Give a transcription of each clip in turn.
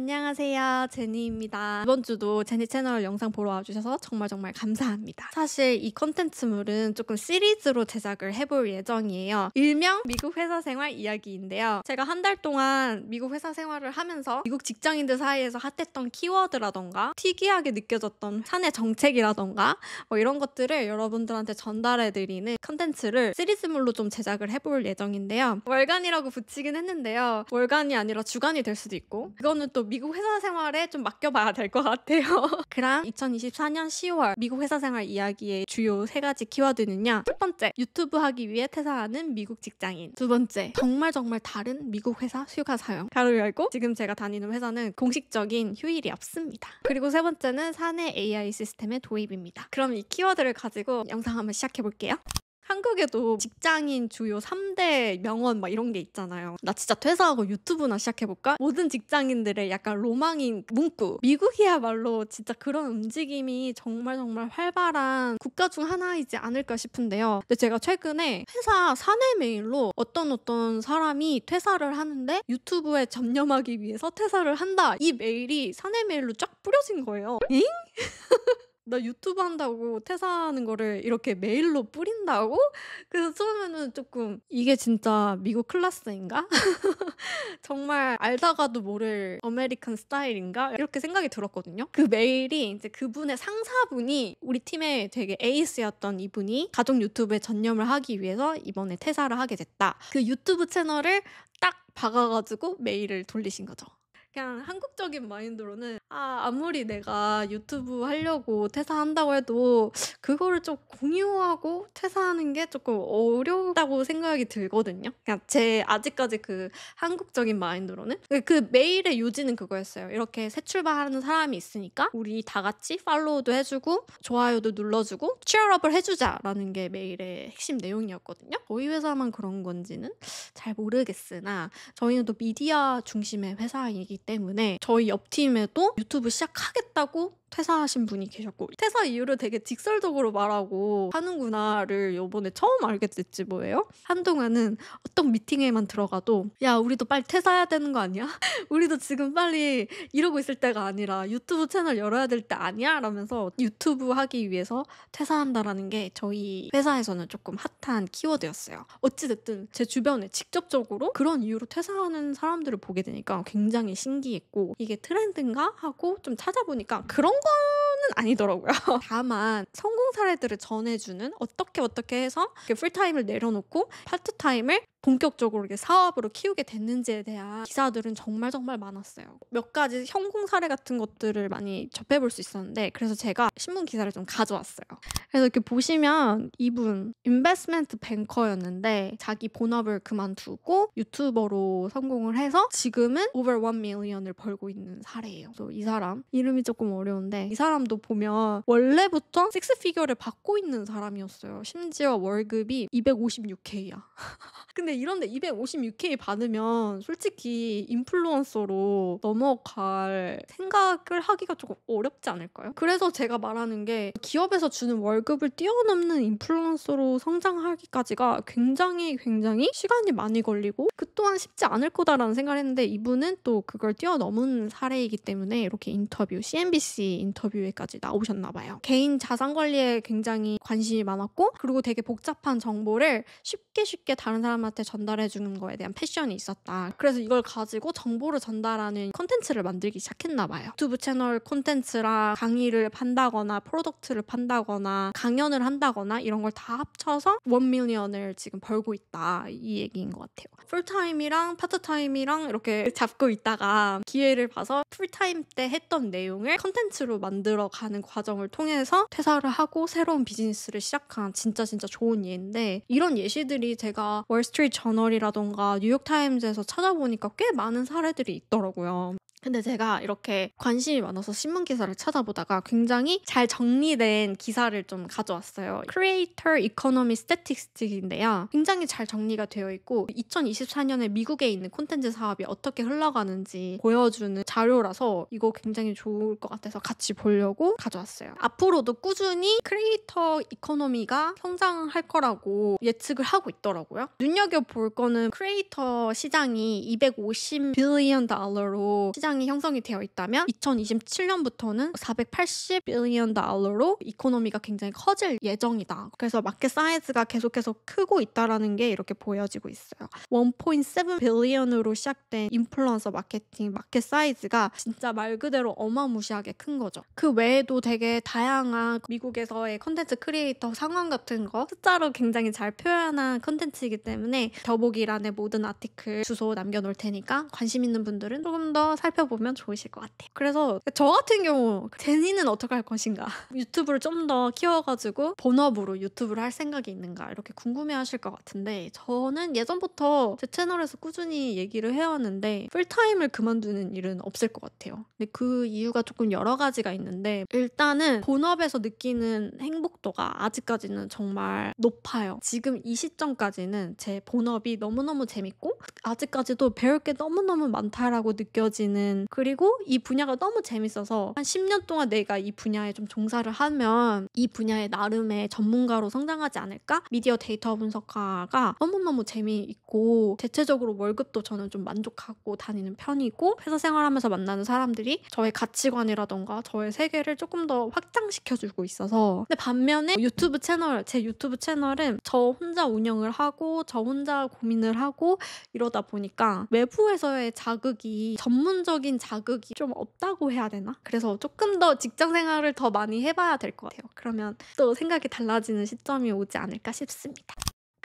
안녕하세요. 제니입니다. 이번 주도 제니 채널 영상 보러 와주셔서 정말 정말 감사합니다. 사실 이 컨텐츠물은 조금 시리즈로 제작을 해볼 예정이에요. 일명 미국 회사 생활 이야기인데요. 제가 한 달 동안 미국 회사 생활을 하면서 미국 직장인들 사이에서 핫했던 키워드라던가 특이하게 느껴졌던 사내 정책이라던가 뭐 이런 것들을 여러분들한테 전달해드리는 컨텐츠를 시리즈물로 좀 제작을 해볼 예정인데요. 월간이라고 붙이긴 했는데요. 월간이 아니라 주간이 될 수도 있고 이거는또 미국 회사 생활에 좀 맡겨봐야 될 것 같아요. 그럼 2024년 10월 미국 회사 생활 이야기의 주요 세 가지 키워드는요. 첫 번째, 유튜브 하기 위해 퇴사하는 미국 직장인. 두 번째, 정말 정말 다른 미국 회사 휴가 사용. 가로 열고 지금 제가 다니는 회사는 공식적인 휴일이 없습니다. 그리고 세 번째는 사내 AI 시스템의 도입입니다. 그럼 이 키워드를 가지고 영상 한번 시작해 볼게요. 한국에도 직장인 주요 3대 명언 막 이런 게 있잖아요. 나 진짜 퇴사하고 유튜브나 시작해볼까? 모든 직장인들의 약간 로망인 문구. 미국이야말로 진짜 그런 움직임이 정말 정말 활발한 국가 중 하나이지 않을까 싶은데요. 근데 제가 최근에 회사 사내 메일로 어떤 어떤 사람이 퇴사를 하는데 유튜브에 점념하기 위해서 퇴사를 한다. 이 메일이 사내 메일로 쫙 뿌려진 거예요. 잉? 나 유튜브 한다고 퇴사하는 거를 이렇게 메일로 뿌린다고? 그래서 처음에는 조금 이게 진짜 미국 클래스인가? 정말 알다가도 모를 아메리칸 스타일인가? 이렇게 생각이 들었거든요. 그 메일이 이제 그분의 상사분이 우리 팀의 되게 에이스였던 이분이 가족 유튜브에 전념을 하기 위해서 이번에 퇴사를 하게 됐다. 그 유튜브 채널을 딱 박아가지고 메일을 돌리신 거죠. 그냥 한국적인 마인드로는 아 아무리 내가 유튜브 하려고 퇴사한다고 해도 그거를 좀 공유하고 퇴사하는 게 조금 어렵다고 생각이 들거든요. 그냥 그러니까 제 아직까지 그 한국적인 마인드로는 그, 그 메일의 요지는 그거였어요. 이렇게 새 출발하는 사람이 있으니까 우리 다 같이 팔로우도 해주고 좋아요도 눌러주고 취업업을 해주자라는 게 메일의 핵심 내용이었거든요. 저희 회사만 그런 건지는 잘 모르겠으나 저희는 또 미디어 중심의 회사이기 때문에 저희 옆 팀에도 유튜브 시작하겠다고 퇴사하신 분이 계셨고 퇴사 이유를 되게 직설적으로 말하고 하는구나를 요번에 처음 알게 됐지 뭐예요? 한동안은 어떤 미팅에만 들어가도 야 우리도 빨리 퇴사해야 되는 거 아니야? 우리도 지금 빨리 이러고 있을 때가 아니라 유튜브 채널 열어야 될 때 아니야? 라면서 유튜브 하기 위해서 퇴사한다라는 게 저희 회사에서는 조금 핫한 키워드였어요. 어찌됐든 제 주변에 직접적으로 그런 이유로 퇴사하는 사람들을 보게 되니까 굉장히 신기했고 이게 트렌드인가 하고 좀 찾아보니까 그런 咕咕 실업은 아니더라고요. 다만 성공 사례들을 전해주는 어떻게 어떻게 해서 풀타임을 내려놓고 파트타임을 본격적으로 이게 사업으로 키우게 됐는지에 대한 기사들은 정말 정말 많았어요. 몇 가지 성공 사례 같은 것들을 많이 접해볼 수 있었는데 그래서 제가 신문 기사를 좀 가져왔어요. 그래서 이렇게 보시면 이분 인베스트멘트 뱅커였는데 자기 본업을 그만두고 유튜버로 성공을 해서 지금은 over 1 million을 벌고 있는 사례예요. 그래서 이 사람 이름이 조금 어려운데 이 사람 사람도 보면 원래부터 식스 피규어를 받고 있는 사람이었어요. 심지어 월급이 256K야. 근데 이런데 256K 받으면 솔직히 인플루언서로 넘어갈 생각을 하기가 조금 어렵지 않을까요? 그래서 제가 말하는 게 기업에서 주는 월급을 뛰어넘는 인플루언서로 성장하기까지가 굉장히 굉장히 시간이 많이 걸리고 그 또한 쉽지 않을 거다라는 생각을 했는데 이분은 또 그걸 뛰어넘은 사례이기 때문에 이렇게 인터뷰 CNBC 인터뷰에 여기까지 나오셨나 봐요. 개인 자산 관리에 굉장히 관심이 많았고 그리고 되게 복잡한 정보를 쉽게 쉽게 다른 사람한테 전달해 주는 거에 대한 패션이 있었다. 그래서 이걸 가지고 정보를 전달하는 컨텐츠를 만들기 시작했나 봐요. 유튜브 채널 콘텐츠랑 강의를 판다거나 프로덕트를 판다거나 강연을 한다거나 이런 걸 다 합쳐서 원 밀리언을 지금 벌고 있다. 이 얘기인 것 같아요. 풀타임이랑 파트타임이랑 이렇게 잡고 있다가 기회를 봐서 풀타임 때 했던 내용을 컨텐츠로 만들어 가는 과정을 통해서 퇴사를 하고 새로운 비즈니스를 시작한 진짜 진짜 좋은 예인데 이런 예시들이 제가 월스트리트 저널이라던가 뉴욕타임즈에서 찾아보니까 꽤 많은 사례들이 있더라고요. 근데 제가 이렇게 관심이 많아서 신문 기사를 찾아보다가 굉장히 잘 정리된 기사를 좀 가져왔어요. Creator Economy Statistics인데요. 굉장히 잘 정리가 되어 있고 2024년에 미국에 있는 콘텐츠 사업이 어떻게 흘러가는지 보여주는 자료라서 이거 굉장히 좋을 것 같아서 같이 보려고 가져왔어요. 앞으로도 꾸준히 크리에이터 이코노미가 성장할 거라고 예측을 하고 있더라고요. 눈여겨볼 거는 크리에이터 시장이 250 빌리언 달러로 시장 시장이 형성이 되어 있다면 2027년부터는 480빌리언 달러로 이코노미가 굉장히 커질 예정이다. 그래서 마켓 사이즈가 계속해서 크고 있다라는 게 이렇게 보여지고 있어요. 1.7 빌리언으로 시작된 인플루언서 마케팅 마켓 사이즈가 진짜 말 그대로 어마무시하게 큰 거죠. 그 외에도 되게 다양한 미국에서의 컨텐츠 크리에이터 상황 같은 거 숫자로 굉장히 잘 표현한 컨텐츠이기 때문에 더보기란의 모든 아티클 주소 남겨놓을 테니까 관심 있는 분들은 조금 더 살펴 살펴보면 좋으실 것 같아요. 그래서 저 같은 경우 제니는 어떻게 할 것인가 유튜브를 좀 더 키워가지고 본업으로 유튜브를 할 생각이 있는가 이렇게 궁금해하실 것 같은데 저는 예전부터 제 채널에서 꾸준히 얘기를 해왔는데 풀타임을 그만두는 일은 없을 것 같아요. 근데 그 이유가 조금 여러 가지가 있는데 일단은 본업에서 느끼는 행복도가 아직까지는 정말 높아요. 지금 이 시점까지는 제 본업이 너무너무 재밌고 아직까지도 배울 게 너무너무 많다라고 느껴지는 있는 그리고 이 분야가 너무 재밌어서 한 10년 동안 내가 이 분야에 좀 종사를 하면 이 분야의 나름의 전문가로 성장하지 않을까? 미디어 데이터 분석가가 너무너무 재미있고 대체적으로 월급도 저는 좀 만족하고 다니는 편이고 회사 생활하면서 만나는 사람들이 저의 가치관이라던가 저의 세계를 조금 더 확장시켜주고 있어서 근데 반면에 유튜브 채널 제 유튜브 채널은 저 혼자 운영을 하고 저 혼자 고민을 하고 이러다 보니까 외부에서의 자극이 전문적 정신적인 자극이 좀 없다고 해야 되나? 그래서 조금 더 직장 생활을 더 많이 해봐야 될 것 같아요. 그러면 또 생각이 달라지는 시점이 오지 않을까 싶습니다.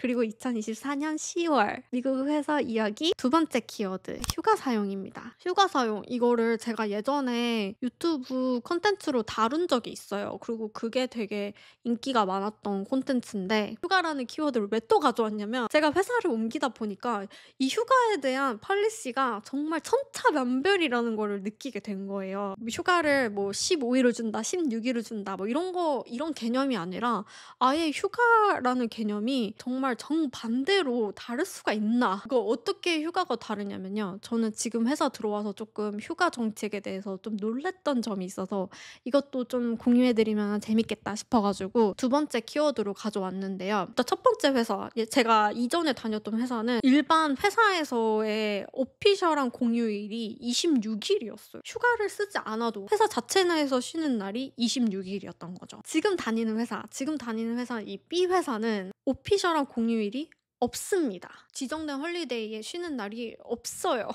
그리고 2024년 10월 미국 회사 이야기 두 번째 키워드 휴가 사용입니다. 휴가 사용 이거를 제가 예전에 유튜브 콘텐츠로 다룬 적이 있어요. 그리고 그게 되게 인기가 많았던 콘텐츠인데 휴가라는 키워드를 왜 또 가져왔냐면 제가 회사를 옮기다 보니까 이 휴가에 대한 팔리시가 정말 천차만별이라는 거를 느끼게 된 거예요. 뭐 휴가를 뭐 15일을 준다, 16일을 준다 뭐 이런 거 이런 개념이 아니라 아예 휴가라는 개념이 정말 정말 정반대로 다를 수가 있나? 그거 어떻게 휴가가 다르냐면요. 저는 지금 회사 들어와서 조금 휴가 정책에 대해서 좀 놀랬던 점이 있어서 이것도 좀 공유해드리면 재밌겠다 싶어가지고 두 번째 키워드로 가져왔는데요. 일단 첫 번째 회사. 예, 제가 이전에 다녔던 회사는 일반 회사에서의 오피셜한 공휴일이 26일이었어요. 휴가를 쓰지 않아도 회사 자체 내에서 쉬는 날이 26일이었던 거죠. 지금 다니는 회사, 지금 다니는 회사 이 B 회사는 오피셜한 공휴일 공휴일이 없습니다. 지정된 헐리데이에 쉬는 날이 없어요.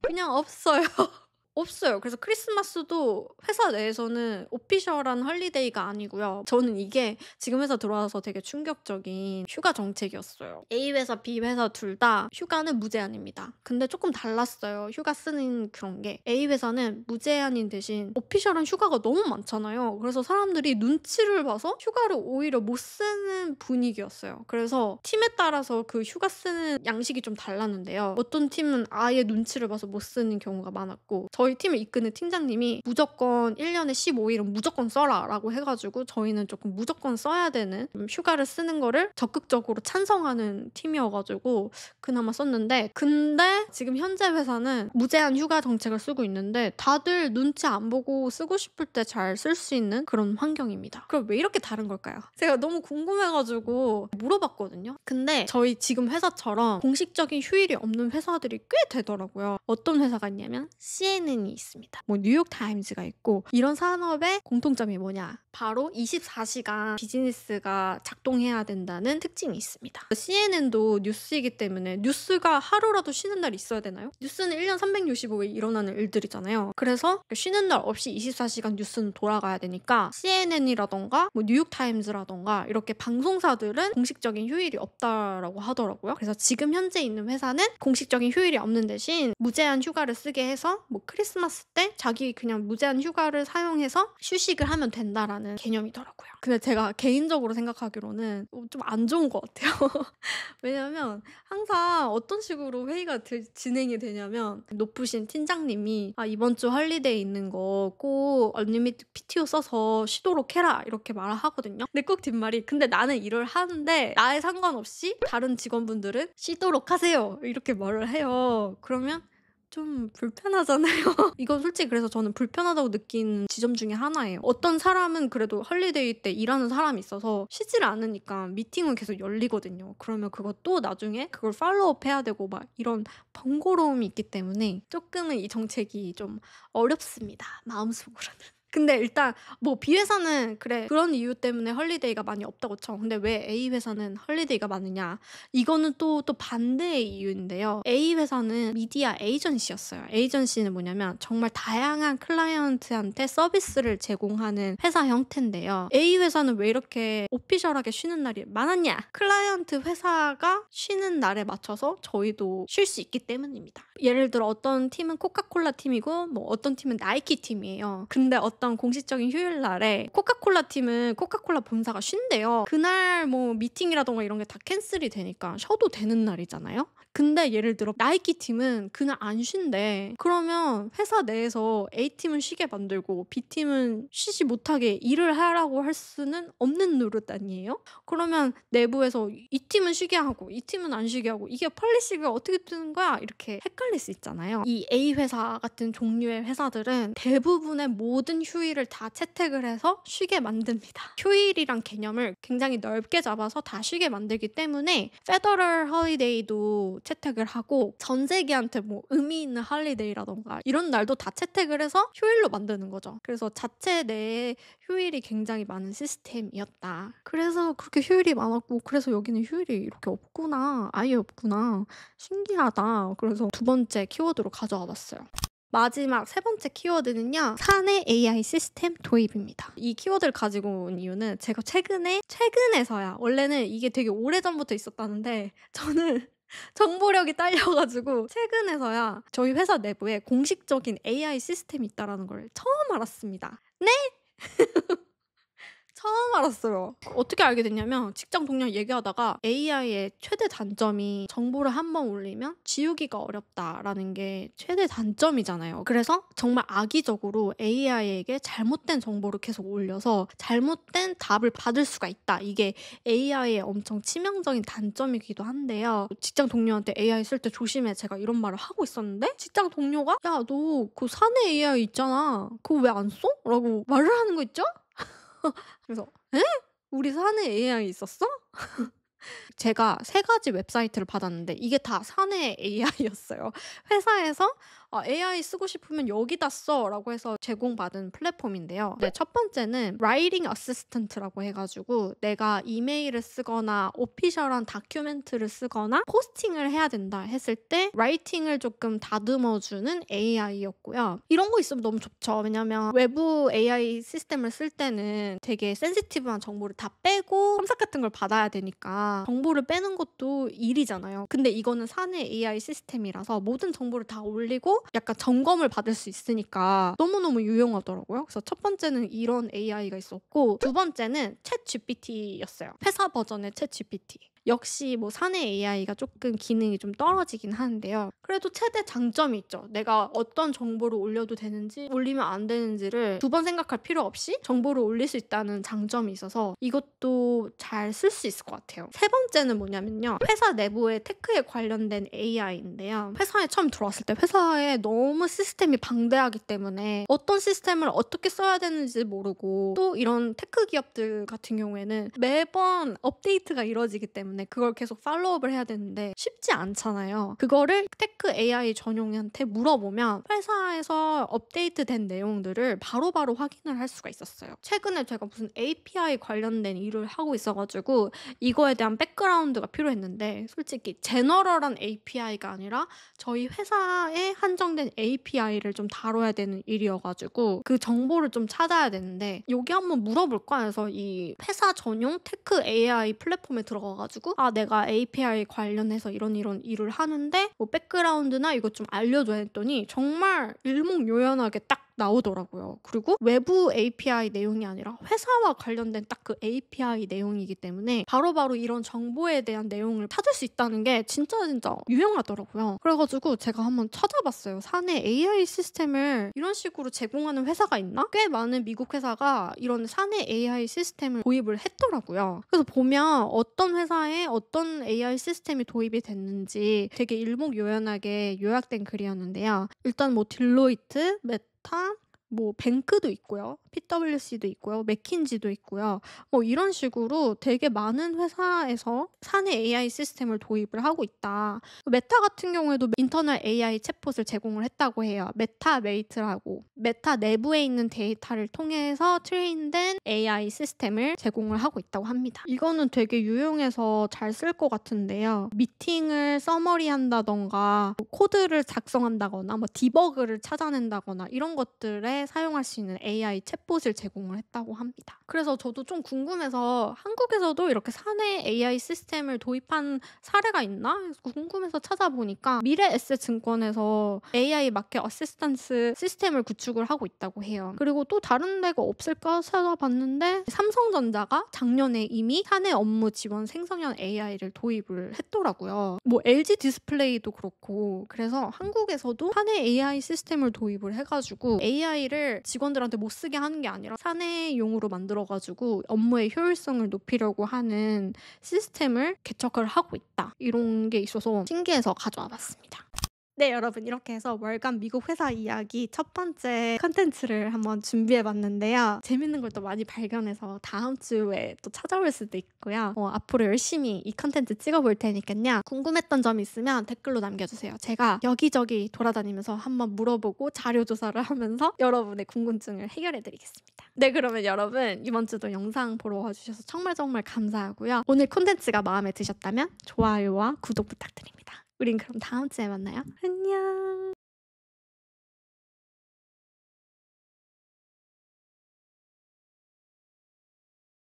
그냥 없어요. 없어요. 그래서 크리스마스도 회사 내에서는 오피셜한 헐리데이가 아니고요. 저는 이게 지금 회사 들어와서 되게 충격적인 휴가 정책이었어요. A 회사, B 회사 둘 다 휴가는 무제한입니다. 근데 조금 달랐어요. 휴가 쓰는 그런 게 A 회사는 무제한인 대신 오피셜한 휴가가 너무 많잖아요. 그래서 사람들이 눈치를 봐서 휴가를 오히려 못 쓰는 분위기였어요. 그래서 팀에 따라서 그 휴가 쓰는 양식이 좀 달랐는데요. 어떤 팀은 아예 눈치를 봐서 못 쓰는 경우가 많았고 저희 팀을 이끄는 팀장님이 무조건 1년에 15일은 무조건 써라 라고 해가지고 저희는 조금 무조건 써야 되는 음, 휴가를 쓰는 거를 적극적으로 찬성하는 팀이어가지고 그나마 썼는데 근데 지금 현재 회사는 무제한 휴가 정책을 쓰고 있는데 다들 눈치 안 보고 쓰고 싶을 때 잘 쓸 수 있는 그런 환경입니다. 그럼 왜 이렇게 다른 걸까요? 제가 너무 궁금해가지고 물어봤거든요. 근데 저희 지금 회사처럼 공식적인 휴일이 없는 회사들이 꽤 되더라고요. 어떤 회사가 있냐면 CNN CNN 이 있습니다. 뭐 뉴욕 타임즈가 있고 이런 산업의 공통점이 뭐냐? 바로 24시간 비즈니스가 작동해야 된다는 특징이 있습니다. CNN도 뉴스이기 때문에 뉴스가 하루라도 쉬는 날이 있어야 되나요? 뉴스는 1년 365일 일어나는 일들이잖아요. 그래서 쉬는 날 없이 24시간 뉴스는 돌아가야 되니까 CNN이라던가 뭐 뉴욕 타임즈라던가 이렇게 방송사들은 공식적인 휴일이 없다라고 하더라고요. 그래서 지금 현재 있는 회사는 공식적인 휴일이 없는 대신 무제한 휴가를 쓰게 해서 뭐 크리 크리스마스 때 자기 그냥 무제한 휴가를 사용해서 휴식을 하면 된다라는 개념이더라고요. 근데 제가 개인적으로 생각하기로는 어, 좀안 좋은 것 같아요. 왜냐면 항상 어떤 식으로 회의가 되, 진행이 되냐면 높으신 팀장님이 아, 이번 주할리데이 있는 거 꼭 언리미트 PTO 써서 쉬도록 해라 이렇게 말하거든요. 을 근데 꼭 뒷말이 근데 나는 일을 하는데 나에 상관없이 다른 직원분들은 쉬도록 하세요 이렇게 말을 해요. 그러면 좀 불편하잖아요. 이건 솔직히 그래서 저는 불편하다고 느낀 지점 중에 하나예요. 어떤 사람은 그래도 헐리데이 때 일하는 사람이 있어서 쉬질 않으니까 미팅은 계속 열리거든요. 그러면 그것도 나중에 그걸 팔로업 해야 되고 막 이런 번거로움이 있기 때문에 조금은 이 정책이 좀 어렵습니다. 마음속으로는. 근데 일단 뭐 B 회사는 그래 그런 이유 때문에 헐리데이가 많이 없다고 쳐. 근데 왜 A 회사는 헐리데이가 많으냐? 이거는 또또 또 반대의 이유인데요. A 회사는 미디어 에이전시였어요. 에이전시는 뭐냐면 정말 다양한 클라이언트한테 서비스를 제공하는 회사 형태인데요. A 회사는 왜 이렇게 오피셜하게 쉬는 날이 많았냐? 클라이언트 회사가 쉬는 날에 맞춰서 저희도 쉴 수 있기 때문입니다. 예를 들어 어떤 팀은 코카콜라 팀이고 뭐 어떤 팀은 나이키 팀이에요. 근데 어떤 어떤 공식적인 휴일날에 코카콜라 팀은 코카콜라 본사가 쉰대요. 그날 뭐 미팅이라던가 이런 게 다 캔슬이 되니까 쉬어도 되는 날이잖아요. 근데 예를 들어 나이키 팀은 그날 안 쉰대. 그러면 회사 내에서 A팀은 쉬게 만들고 B팀은 쉬지 못하게 일을 하라고 할 수는 없는 노릇 아니에요? 그러면 내부에서 이 팀은 쉬게 하고 이 팀은 안 쉬게 하고 이게 폴리시가 어떻게 뜨는 거야? 이렇게 헷갈릴 수 있잖아요. 이 A 회사 같은 종류의 회사들은 대부분의 모든 휴일을 다 채택을 해서 쉬게 만듭니다. 휴일이란 개념을 굉장히 넓게 잡아서 다 쉬게 만들기 때문에 페더럴 허리데이도 채택을 하고 전 세계한테 뭐 의미 있는 할리데이라던가 이런 날도 다 채택을 해서 휴일로 만드는 거죠. 그래서 자체 내에 휴일이 굉장히 많은 시스템이었다. 그래서 그렇게 휴일이 많았고 그래서 여기는 휴일이 이렇게 없구나. 아예 없구나. 신기하다. 그래서 두 번째 키워드로 가져와 봤어요. 마지막 세 번째 키워드는요. 사내 AI 시스템 도입입니다. 이 키워드를 가지고 온 이유는 제가 최근에 최근에서야 원래는 이게 되게 오래전부터 있었다는데 저는 정보력이 딸려가지고 최근에서야 저희 회사 내부에 공식적인 AI 시스템이 있다라는 걸 처음 알았습니다. 네? 처음 알았어요. 어떻게 알게 됐냐면 직장 동료 얘기하다가 AI의 최대 단점이 정보를 한번 올리면 지우기가 어렵다라는 게 최대 단점이잖아요. 그래서 정말 악의적으로 AI에게 잘못된 정보를 계속 올려서 잘못된 답을 받을 수가 있다. 이게 AI의 엄청 치명적인 단점이기도 한데요. 직장 동료한테 AI 쓸 때 조심해. 제가 이런 말을 하고 있었는데 직장 동료가 야 너 그 사내 AI 있잖아. 그거 왜 안 써? 라고 말을 하는 거 있죠? 그래서 에? 우리 산에 AI 있었어? 음. 제가 세 가지 웹사이트를 받았는데 이게 다 사내 AI였어요. 회사에서 어, AI 쓰고 싶으면 여기다 써라고 해서 제공받은 플랫폼인데요. 네, 첫 번째는 Writing a s s i s t a n t 라고 해가지고 내가 이메일을 쓰거나 오피셜한 다큐멘트를 쓰거나 포스팅을 해야 된다 했을 때 라이팅을 조금 다듬어주는 AI였고요. 이런 거 있으면 너무 좋죠. 왜냐하면 외부 AI 시스템을 쓸 때는 되게 센시티브한 정보를 다 빼고 첨삭 같은 걸 받아야 되니까 정보를 빼는 것도 일이잖아요. 근데 이거는 사내 AI 시스템이라서 모든 정보를 다 올리고 약간 점검을 받을 수 있으니까 너무너무 유용하더라고요. 그래서 첫 번째는 이런 AI가 있었고 두 번째는 챗 GPT였어요. 회사 버전의 챗 GPT. 역시 뭐 사내 AI가 조금 기능이 좀 떨어지긴 하는데요. 그래도 최대 장점이 있죠. 내가 어떤 정보를 올려도 되는지 올리면 안 되는지를 두 번 생각할 필요 없이 정보를 올릴 수 있다는 장점이 있어서 이것도 잘 쓸 수 있을 것 같아요. 세 번째는 뭐냐면요. 회사 내부의 테크에 관련된 AI인데요. 회사에 처음 들어왔을 때 회사에 너무 시스템이 방대하기 때문에 어떤 시스템을 어떻게 써야 되는지 모르고 또 이런 테크 기업들 같은 경우에는 매번 업데이트가 이루어지기 때문에 때문에 그걸 계속 팔로우업을 해야 되는데 쉽지 않잖아요. 그거를 테크 AI 전용한테 물어보면 회사에서 업데이트된 내용들을 바로바로 바로 확인을 할 수가 있었어요. 최근에 제가 무슨 API 관련된 일을 하고 있어가지고 이거에 대한 백그라운드가 필요했는데 솔직히 제너럴한 API가 아니라 저희 회사에 한정된 API를 좀 다뤄야 되는 일이어가지고 그 정보를 좀 찾아야 되는데 여기 한번 물어볼까 해서 이 회사 전용 테크 AI 플랫폼에 들어가가지고 알려고아 내가 API 관련해서 이런 이런 일을 하는데 뭐 백그라운드나 이것 좀 알려줘 야 했더니 정말 일목요연하게 딱 나오더라고요. 그리고 외부 API 내용이 아니라 회사와 관련된 딱 그 API 내용이기 때문에 바로바로 바로 이런 정보에 대한 내용을 찾을 수 있다는 게 진짜 진짜 유용하더라고요. 그래가지고 제가 한번 찾아봤어요. 사내 AI 시스템을 이런 식으로 제공하는 회사가 있나? 꽤 많은 미국 회사가 이런 사내 AI 시스템을 도입을 했더라고요. 그래서 보면 어떤 회사에 어떤 AI 시스템이 도입이 됐는지 되게 일목요연하게 요약된 글이었는데요. 일단 뭐 딜로이트, 메타 他。뭐 뱅크도 있고요. PwC도 있고요. 맥킨지도 있고요. 뭐 이런 식으로 되게 많은 회사에서 사내 AI 시스템을 도입을 하고 있다. 메타 같은 경우에도 인터널 AI 챗봇을 제공을 했다고 해요. 메타메이트라고 메타 내부에 있는 데이터를 통해서 트레인된 AI 시스템을 제공을 하고 있다고 합니다. 이거는 되게 유용해서 잘 쓸 것 같은데요. 미팅을 서머리한다던가 뭐 코드를 작성한다거나 뭐 디버그를 찾아낸다거나 이런 것들에 사용할 수 있는 AI 챗봇을 제공을 했다고 합니다. 그래서 저도 좀 궁금해서 한국에서도 이렇게 사내 AI 시스템을 도입한 사례가 있나 궁금해서 찾아보니까 미래에셋 증권에서 AI 마켓 어시스턴스 시스템을 구축을 하고 있다고 해요. 그리고 또 다른 데가 없을까 찾아봤는데 삼성전자가 작년에 이미 사내 업무 지원 생성형 AI를 도입을 했더라고요. 뭐 LG 디스플레이도 그렇고 그래서 한국에서도 사내 AI 시스템을 도입을 해가지고 AI 를 장비를 직원들한테 못 쓰게 하는 게 아니라 사내용으로 만들어가지고 업무의 효율성을 높이려고 하는 시스템을 개척을 하고 있다. 이런 게 있어서 신기해서 가져와 봤습니다. 네, 여러분 이렇게 해서 월간 미국 회사 이야기 첫 번째 컨텐츠를 한번 준비해 봤는데요. 재밌는 걸 또 많이 발견해서 다음 주에 또 찾아올 수도 있고요. 어, 앞으로 열심히 이 컨텐츠 찍어 볼 테니까요. 궁금했던 점이 있으면 댓글로 남겨주세요. 제가 여기저기 돌아다니면서 한번 물어보고 자료 조사를 하면서 여러분의 궁금증을 해결해 드리겠습니다. 네, 그러면 여러분 이번 주도 영상 보러 와주셔서 정말 정말 감사하고요. 오늘 컨텐츠가 마음에 드셨다면 좋아요와 구독 부탁드립니다. 우린 그럼 다음 주에 만나요. 안녕.